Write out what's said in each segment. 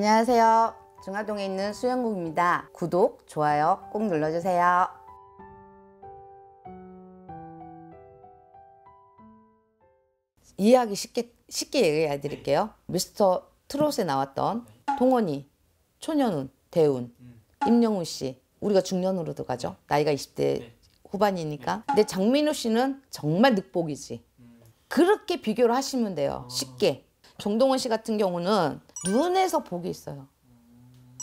안녕하세요. 중화동에 있는 수영국입니다. 구독, 좋아요 꼭 눌러주세요. 이해하기 쉽게, 쉽게 얘기해 드릴게요. 미스터 트롯에 나왔던 동원이, 초년운, 대운, 임영훈 씨 우리가 중년으로 들가죠 나이가 20대 후반이니까. 근데 장민호 씨는 정말 늑복이지. 음. 그렇게 비교를 하시면 돼요. 아. 쉽게. 정동원 씨 같은 경우는 눈에서 복이 있어요.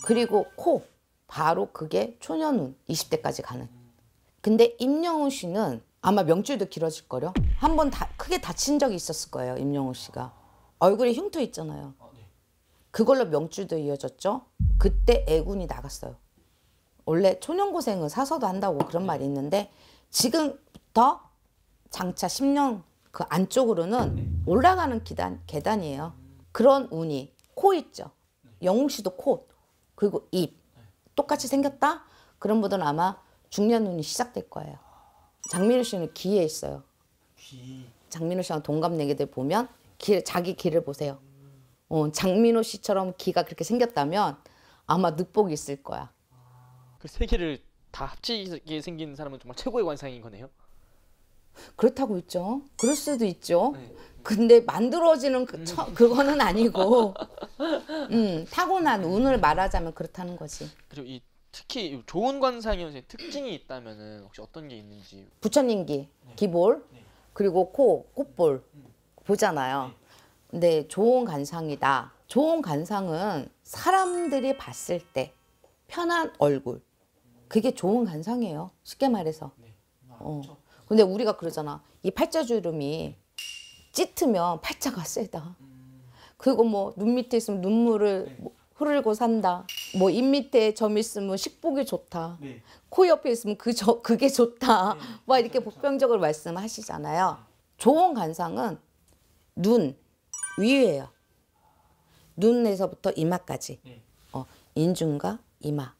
그리고 코 바로 그게 초년운 20대까지 가는. 근데 임영웅 씨는 아마 명줄도 길어질 거요한 번 크게 다친 적이 있었을 거예요. 임영웅 씨가 얼굴에 흉터 있잖아요. 아, 네. 그걸로 명줄도 이어졌죠. 그때 애군이 나갔어요. 원래 초년고생은 사서도 한다고 그런 말이 있는데 지금부터 장차 10년 그 안쪽으로는 네. 올라가는 기단, 계단이에요. 그런 운이 코 있죠. 영웅 씨도 코 그리고 입 똑같이 생겼다. 그런 분들은 아마 중년 눈이 시작될 거예요. 장민호 씨는 귀에 있어요. 귀. 장민호 씨랑 동갑내기들 보면 귀, 자기 귀를 보세요. 어, 장민호 씨처럼 귀가 그렇게 생겼다면 아마 늑복이 있을 거야. 그 세 개를 다 합치게 생긴 사람은 정말 최고의 관상인 거네요. 그렇다고 있죠. 그럴 수도 있죠. 네. 근데 만들어지는 그, 처, 음. 그거는 아니고, 음, 타고난 운을 말하자면 그렇다는 거지. 그리고 이 특히 좋은 관상이 특징이 있다면 혹시 어떤 게 있는지. 부처님기, 네. 기볼, 네. 그리고 코, 꽃볼 음. 보잖아요. 근데 좋은 관상이다. 좋은 관상은 사람들이 봤을 때 편한 얼굴. 그게 좋은 관상이에요. 쉽게 말해서. 아, 어. 근데 우리가 그러잖아. 이 팔자주름이 짙으면 팔자가 세다. 그리고 뭐 눈 밑에 있으면 눈물을 네. 뭐 흐르고 산다. 뭐 입 밑에 점 있으면 식복이 좋다. 네. 코 옆에 있으면 그 저, 그게 좋다. 네. 막 이렇게 복병적으로 말씀하시잖아요. 좋은 관상은 눈 위에요. 눈에서부터 이마까지. 어, 인중과 이마.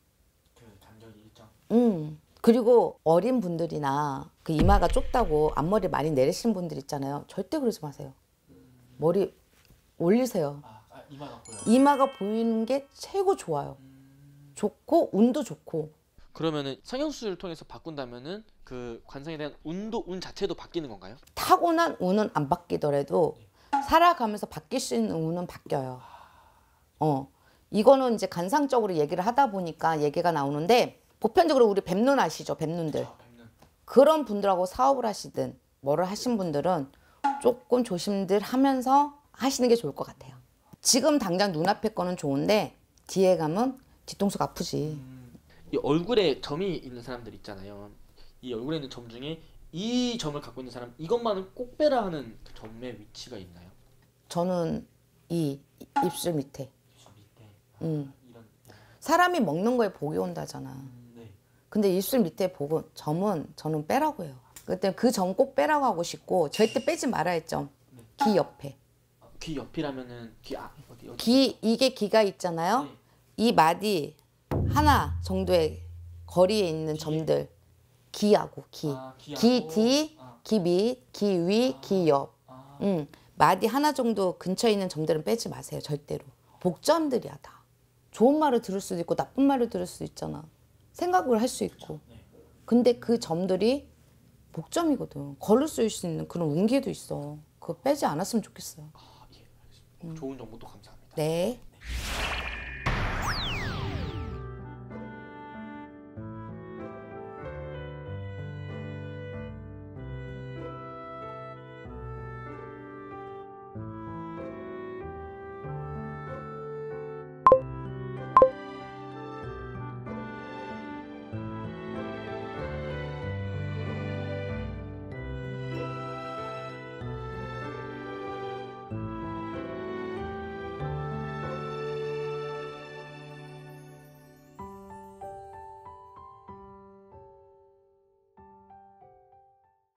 그 간격이 있죠. 음. 그리고 어린 분들이나 그 이마가 좁다고 앞머리 많이 내리신 분들 있잖아요. 절대 그러지 마세요. 머리 올리세요. 아, 아, 이마가, 이마가 보이는 게 최고 좋아요. 음... 좋고 운도 좋고. 그러면은 성형수술을 통해서 바꾼다면은 그 관상에 대한 운도 운 자체도 바뀌는 건가요? 타고난 운은 안 바뀌더라도 살아가면서 바뀔 수 있는 운은 바뀌어요. 아. 어. 이거는 이제 간상적으로 얘기를 하다 보니까 얘기가 나오는데 보편적으로 우리 뱀눈 아시죠? 뱀눈들. 아, 그런 분들하고 사업을 하시든 뭐를 하신 분들은 조금 조심들 하면서 하시는 게 좋을 것 같아요. 지금 당장 눈앞에 거는 좋은데 뒤에 가면 뒤통수가 아프지. 음. 이 얼굴에 점이 있는 사람들 있잖아요. 이 얼굴에 있는 점 중에 이 점을 갖고 있는 사람 이것만은 꼭 빼라 하는 그 점의 위치가 있나요? 저는 이 입술 밑에. 입술 밑에. 음. 아, 사람이 먹는 거에 복이 온다잖아. 음. 근데 입술 밑에 보고 점은 저는 빼라고 해요. 그때 그 점 꼭 빼라고 하고 싶고 절대 빼지 말아야 점. 귀 옆에. 귀 옆이라면은 귀 아, 어디, 어디? 귀 이게 귀가 있잖아요. 네. 이 마디 하나 정도의 거리에 있는 귀. 점들. 귀하고 귀. 아, 귀 뒤, 아. 귀 밑, 귀 위, 아. 귀 옆. 음. 마디 하나 정도 근처에 있는 점들은 빼지 마세요 절대로 복점들이야 다 좋은 말을 들을 수도 있고 나쁜 말을 들을 수도 있잖아 생각을 할 수 있고 근데 그 점들이 복점이거든 걸로 수 있는 그런 운기도 있어 그거 빼지 않았으면 좋겠어요 아, 예, 좋은 정보 또 감사합니다 네. 네.